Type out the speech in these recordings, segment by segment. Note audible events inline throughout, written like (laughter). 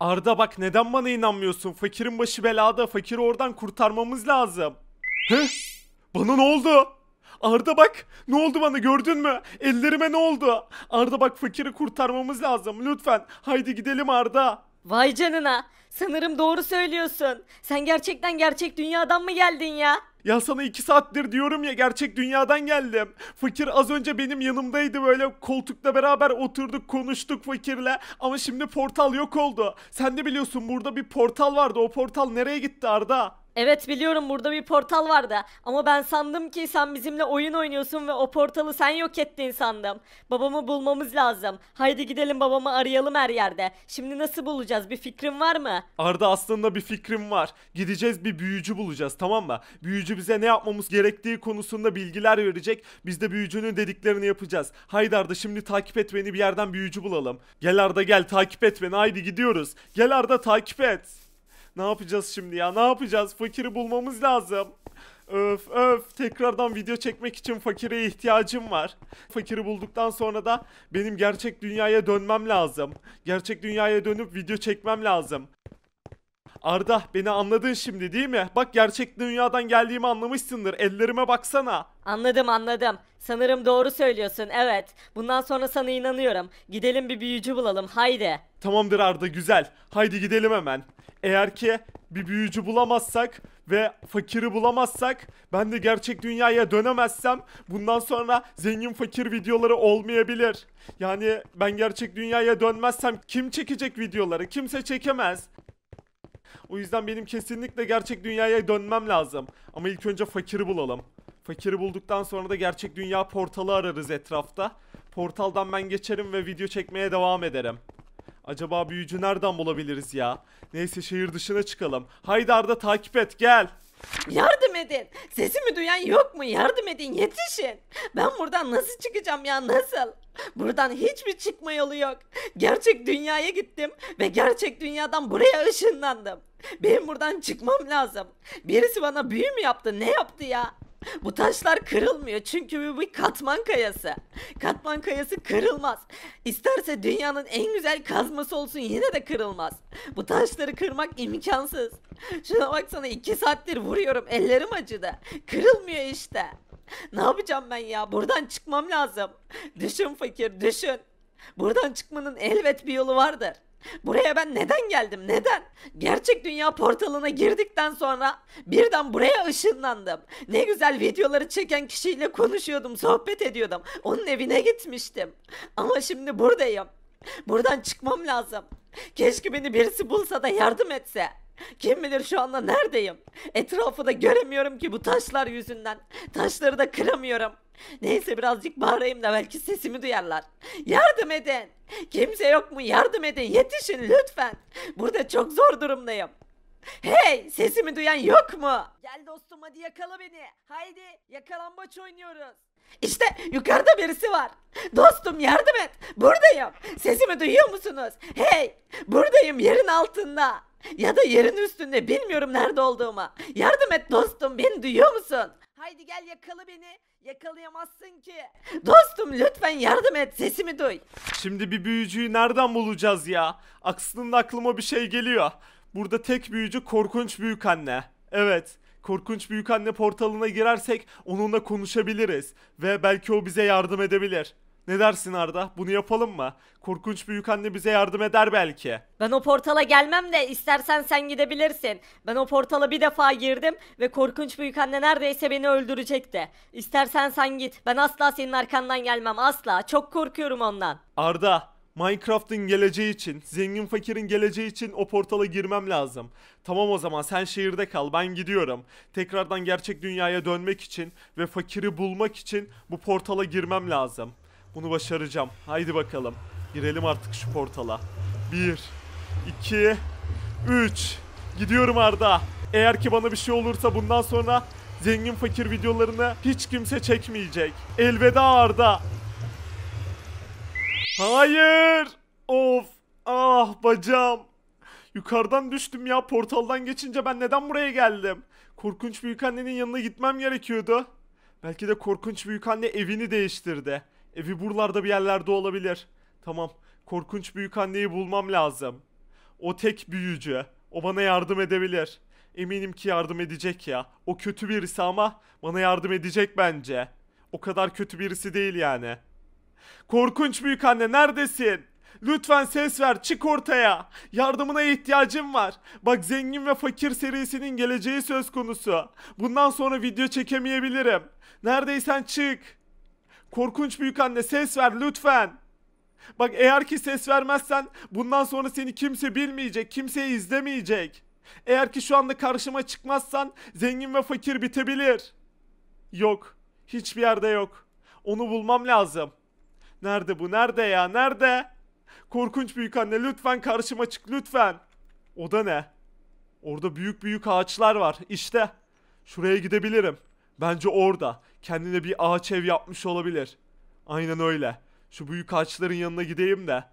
Arda bak neden bana inanmıyorsun? Fakirin başı belada. Fakiri oradan kurtarmamız lazım. He? Bana ne oldu? Arda bak ne oldu bana gördün mü? Ellerime ne oldu? Arda bak fakiri kurtarmamız lazım lütfen. Haydi gidelim Arda. Vay canına. Sanırım doğru söylüyorsun. Sen gerçekten gerçek dünyadan mı geldin ya? Ya sana iki saattir diyorum ya gerçek dünyadan geldim. Fakir az önce benim yanımdaydı böyle koltukla beraber oturduk konuştuk fakirle. Ama şimdi portal yok oldu. Sen de biliyorsun burada bir portal vardı o portal nereye gitti Arda? Evet biliyorum burada bir portal vardı ama ben sandım ki sen bizimle oyun oynuyorsun ve o portalı sen yok ettin sandım. Babamı bulmamız lazım. Haydi gidelim babamı arayalım her yerde. Şimdi nasıl bulacağız bir fikrim var mı? Arda aslında bir fikrim var. Gideceğiz bir büyücü bulacağız tamam mı? Büyücü bize ne yapmamız gerektiği konusunda bilgiler verecek. Biz de büyücünün dediklerini yapacağız. Haydi Arda şimdi takip et beni bir yerden büyücü bulalım. Gel Arda gel takip et beni haydi gidiyoruz. Gel Arda takip et. Ne yapacağız şimdi ya? Ne yapacağız? Fakiri bulmamız lazım. Öf öf tekrardan video çekmek için fakire ihtiyacım var. Fakiri bulduktan sonra da benim gerçek dünyaya dönmem lazım. Gerçek dünyaya dönüp video çekmem lazım. Arda beni anladın şimdi değil mi? Bak gerçek dünyadan geldiğimi anlamışsındır. Ellerime baksana. Anladım anladım. Sanırım doğru söylüyorsun evet. Bundan sonra sana inanıyorum. Gidelim bir büyücü bulalım haydi. Tamamdır Arda güzel. Haydi gidelim hemen. Eğer ki bir büyücü bulamazsak ve fakiri bulamazsak ben de gerçek dünyaya dönemezsem bundan sonra zengin fakir videoları olmayabilir. Yani ben gerçek dünyaya dönmezsem kim çekecek videoları? Kimse çekemez. O yüzden benim kesinlikle gerçek dünyaya dönmem lazım. Ama ilk önce fakiri bulalım. Fakiri bulduktan sonra da gerçek dünya portalı ararız etrafta. Portaldan ben geçerim ve video çekmeye devam ederim. Acaba büyücü nereden bulabiliriz ya? Neyse şehir dışına çıkalım. Haydi arda takip et gel. Yardım edin. Sesimi duyan yok mu? Yardım edin yetişin. Ben buradan nasıl çıkacağım ya nasıl? Buradan hiçbir çıkma yolu yok. Gerçek dünyaya gittim ve gerçek dünyadan buraya ışınlandım. Benim buradan çıkmam lazım. Birisi bana büyü mü yaptı? Ne yaptı ya? Bu taşlar kırılmıyor çünkü bu bir katman kayası. Katman kayası kırılmaz. İsterse dünyanın en güzel kazması olsun yine de kırılmaz. Bu taşları kırmak imkansız. Şuna baksana iki saattir vuruyorum ellerim acıdı. Kırılmıyor işte. Ne yapacağım ben ya buradan çıkmam lazım. Düşün fakir düşün. Buradan çıkmanın elbet bir yolu vardır. Buraya ben neden geldim neden? Gerçek dünya portalına girdikten sonra birden buraya ışınlandım. Ne güzel videoları çeken kişiyle konuşuyordum, sohbet ediyordum. Onun evine gitmiştim. Ama şimdi buradayım. Buradan çıkmam lazım. Keşke beni birisi bulsa da yardım etse. Kim bilir şu anda neredeyim? Etrafı da göremiyorum ki bu taşlar yüzünden. Taşları da kıramıyorum. Neyse birazcık bağırayım da belki sesimi duyarlar. Yardım edin. Kimse yok mu? Yardım edin. Yetişin lütfen. Burada çok zor durumdayım. Hey sesimi duyan yok mu? Gel dostum hadi yakala beni. Haydi yakalambaç oynuyoruz. İşte yukarıda birisi var. Dostum yardım et. Buradayım. Sesimi duyuyor musunuz? Hey buradayım yerin altında. Ya da yerin üstünde bilmiyorum nerede olduğuma. Yardım et dostum beni duyuyor musun? Haydi gel yakala beni. Yakalayamazsın ki. Dostum lütfen yardım et sesimi duy. Şimdi bir büyücüyü nereden bulacağız ya? Aksının aklıma bir şey geliyor. Burada tek büyücü korkunç büyük anne. Evet korkunç büyük anne portalına girersek onunla konuşabiliriz ve belki o bize yardım edebilir. Ne dersin Arda? Bunu yapalım mı? Korkunç büyük anne bize yardım eder belki. Ben o portala gelmem de istersen sen gidebilirsin. Ben o portala bir defa girdim ve korkunç büyük anne neredeyse beni öldürecekti. İstersen sen git. Ben asla senin arkandan gelmem asla. Çok korkuyorum ondan. Arda, Minecraft'ın geleceği için, zengin fakirin geleceği için o portala girmem lazım. Tamam o zaman sen şehirde kal ben gidiyorum. Tekrardan gerçek dünyaya dönmek için ve fakiri bulmak için bu portala girmem lazım. Bunu başaracağım. Haydi bakalım. Girelim artık şu portala. 1 2 3 Gidiyorum Arda. Eğer ki bana bir şey olursa bundan sonra zengin fakir videolarını hiç kimse çekmeyecek. Elveda Arda. Hayır. Of. Ah bacağım. Yukarıdan düştüm ya portaldan geçince ben neden buraya geldim? Korkunç büyük anne'nin yanına gitmem gerekiyordu. Belki de korkunç büyük anne evini değiştirdi. Evi buralarda bir yerlerde olabilir. Tamam. Korkunç büyük anneyi bulmam lazım. O tek büyücü. O bana yardım edebilir. Eminim ki yardım edecek ya. O kötü birisi ama bana yardım edecek bence. O kadar kötü birisi değil yani. Korkunç büyük anne neredesin? Lütfen ses ver çık ortaya. Yardımına ihtiyacım var. Bak zengin ve fakir serisinin geleceği söz konusu. Bundan sonra video çekemeyebilirim. Neredeysen çık. Korkunç büyük anne ses ver lütfen. Bak eğer ki ses vermezsen bundan sonra seni kimse bilmeyecek, kimse izlemeyecek. Eğer ki şu anda karşıma çıkmazsan zengin ve fakir bitebilir. Yok. Hiçbir yerde yok. Onu bulmam lazım. Nerede bu? Nerede ya? Nerede? Korkunç büyük anne lütfen karşıma çık lütfen. O da ne? Orada büyük büyük ağaçlar var. İşte. Şuraya gidebilirim. Bence orada. Kendine bir ağaç ev yapmış olabilir. Aynen öyle. Şu büyük ağaçların yanına gideyim de.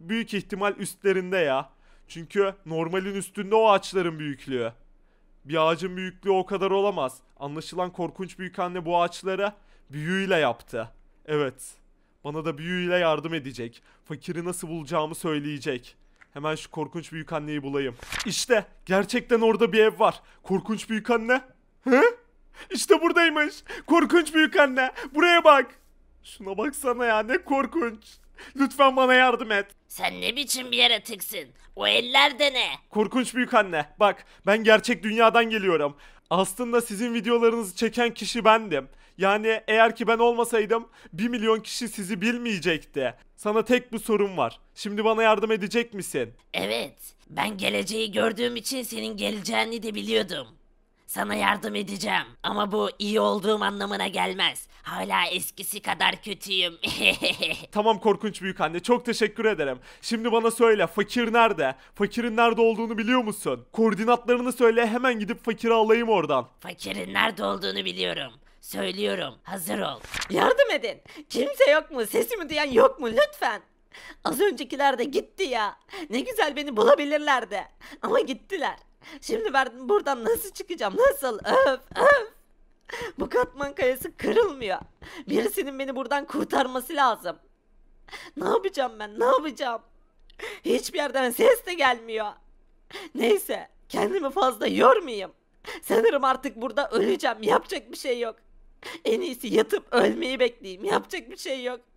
Büyük ihtimal üstlerinde ya. Çünkü normalin üstünde o ağaçların büyüklüğü. Bir ağacın büyüklüğü o kadar olamaz. Anlaşılan korkunç büyük anne bu ağaçlara büyüyle yaptı. Evet. Bana da büyüyle yardım edecek. Fakiri nasıl bulacağımı söyleyecek. Hemen şu korkunç büyük anneyi bulayım. İşte gerçekten orada bir ev var. Korkunç büyük anne. Hı? İşte buradaymış. Korkunç büyük anne. Buraya bak. Şuna baksana ya ne korkunç. Lütfen bana yardım et. Sen ne biçim bir yaratıksın? O eller de ne? Korkunç büyük anne. Bak ben gerçek dünyadan geliyorum. Aslında sizin videolarınızı çeken kişi bendim. Yani eğer ki ben olmasaydım 1 milyon kişi sizi bilmeyecekti. Sana tek bu sorum var. Şimdi bana yardım edecek misin? Evet. Ben geleceği gördüğüm için senin geleceğini de biliyordum. Sana yardım edeceğim ama bu iyi olduğum anlamına gelmez. Hala eskisi kadar kötüyüm. (laughs) Tamam korkunç büyük anne çok teşekkür ederim. Şimdi bana söyle fakir nerede? Fakirin nerede olduğunu biliyor musun? Koordinatlarını söyle hemen gidip fakiri alayım oradan. Fakirin nerede olduğunu biliyorum. Söylüyorum. Hazır ol. Yardım edin. Kimse yok mu? Sesimi duyan yok mu? Lütfen. Az öncekiler de gitti ya. Ne güzel beni bulabilirlerdi. Ama gittiler. Şimdi ben buradan nasıl çıkacağım? Nasıl? Öf öf. Bu katman kayası kırılmıyor. Birisinin beni buradan kurtarması lazım. Ne yapacağım ben? Ne yapacağım? Hiçbir yerden ses de gelmiyor. Neyse, kendimi fazla yormayayım. Sanırım artık burada öleceğim. Yapacak bir şey yok. En iyisi yatıp ölmeyi bekleyeyim. Yapacak bir şey yok. (laughs)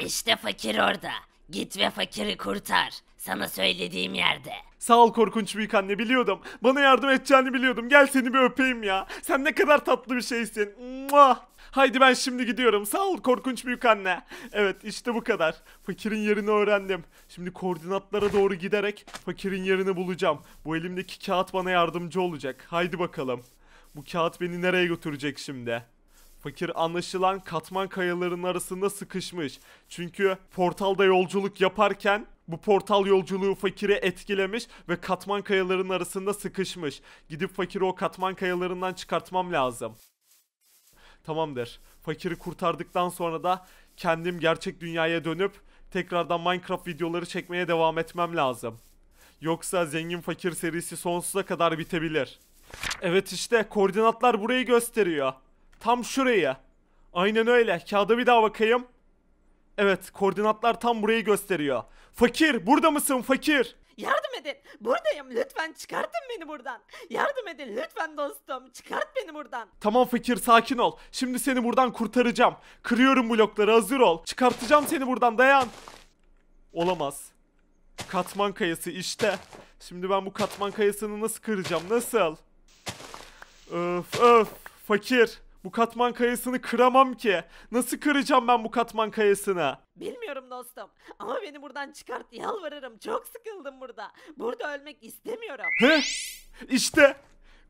İşte fakir orada. Git ve fakiri kurtar. Sana söylediğim yerde. Sağ ol korkunç büyük anne biliyordum. Bana yardım edeceğini biliyordum. Gel seni bir öpeyim ya. Sen ne kadar tatlı bir şeysin. Mua. Haydi ben şimdi gidiyorum. Sağ ol korkunç büyük anne. Evet işte bu kadar. Fakirin yerini öğrendim. Şimdi koordinatlara doğru giderek fakirin yerini bulacağım. Bu elimdeki kağıt bana yardımcı olacak. Haydi bakalım. Bu kağıt beni nereye götürecek şimdi? Fakir anlaşılan katman kayaların arasında sıkışmış. Çünkü portalda yolculuk yaparken bu portal yolculuğu fakiri etkilemiş ve katman kayaların arasında sıkışmış. Gidip fakiri o katman kayalarından çıkartmam lazım. Tamamdır. Fakiri kurtardıktan sonra da kendim gerçek dünyaya dönüp tekrardan Minecraft videoları çekmeye devam etmem lazım. Yoksa zengin fakir serisi sonsuza kadar bitebilir. Evet işte koordinatlar burayı gösteriyor. Tam şurayı. Aynen öyle. Kağıda bir daha bakayım. Evet koordinatlar tam burayı gösteriyor. Fakir burada mısın fakir? Yardım edin. Buradayım. Lütfen çıkartın beni buradan. Yardım edin lütfen dostum. Çıkart beni buradan. Tamam fakir sakin ol. Şimdi seni buradan kurtaracağım. Kırıyorum blokları hazır ol. Çıkartacağım seni buradan dayan. Olamaz. Katman kayası işte. Şimdi ben bu katman kayasını nasıl kıracağım? Nasıl? Öf öf fakir. Bu katman kayasını kıramam ki. Nasıl kıracağım ben bu katman kayasını? Bilmiyorum dostum ama beni buradan çıkart yalvarırım. Çok sıkıldım burada. Burada ölmek istemiyorum. He? İşte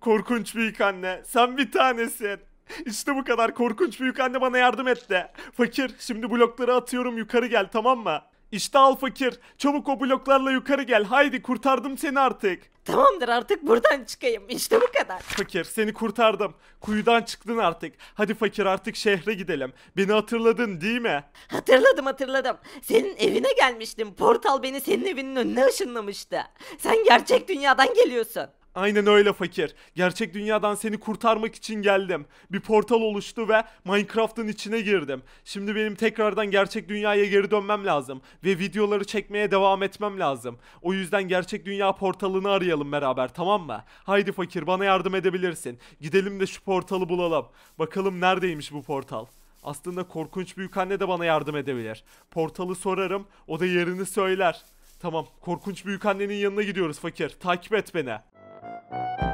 korkunç büyük anne. Sen bir tanesin. İşte bu kadar korkunç büyük anne bana yardım etti. Fakir şimdi blokları atıyorum yukarı gel tamam mı? İşte al fakir. Çabuk o bloklarla yukarı gel. Haydi kurtardım seni artık. Tamamdır artık buradan çıkayım. İşte bu kadar. Fakir seni kurtardım. Kuyudan çıktın artık. Hadi fakir artık şehre gidelim. Beni hatırladın değil mi? Hatırladım hatırladım. Senin evine gelmiştim. Portal beni senin evinin önüne ışınlamıştı. Sen gerçek dünyadan geliyorsun. Aynen öyle fakir. Gerçek dünyadan seni kurtarmak için geldim. Bir portal oluştu ve Minecraft'ın içine girdim. Şimdi benim tekrardan gerçek dünyaya geri dönmem lazım ve videoları çekmeye devam etmem lazım. O yüzden gerçek dünya portalını arayalım beraber tamam mı? Haydi fakir bana yardım edebilirsin. Gidelim de şu portalı bulalım. Bakalım neredeymiş bu portal. Aslında korkunç büyük anne de bana yardım edebilir. Portalı sorarım, o da yerini söyler. Tamam, korkunç büyük annenin yanına gidiyoruz fakir. Takip et beni. Thank you.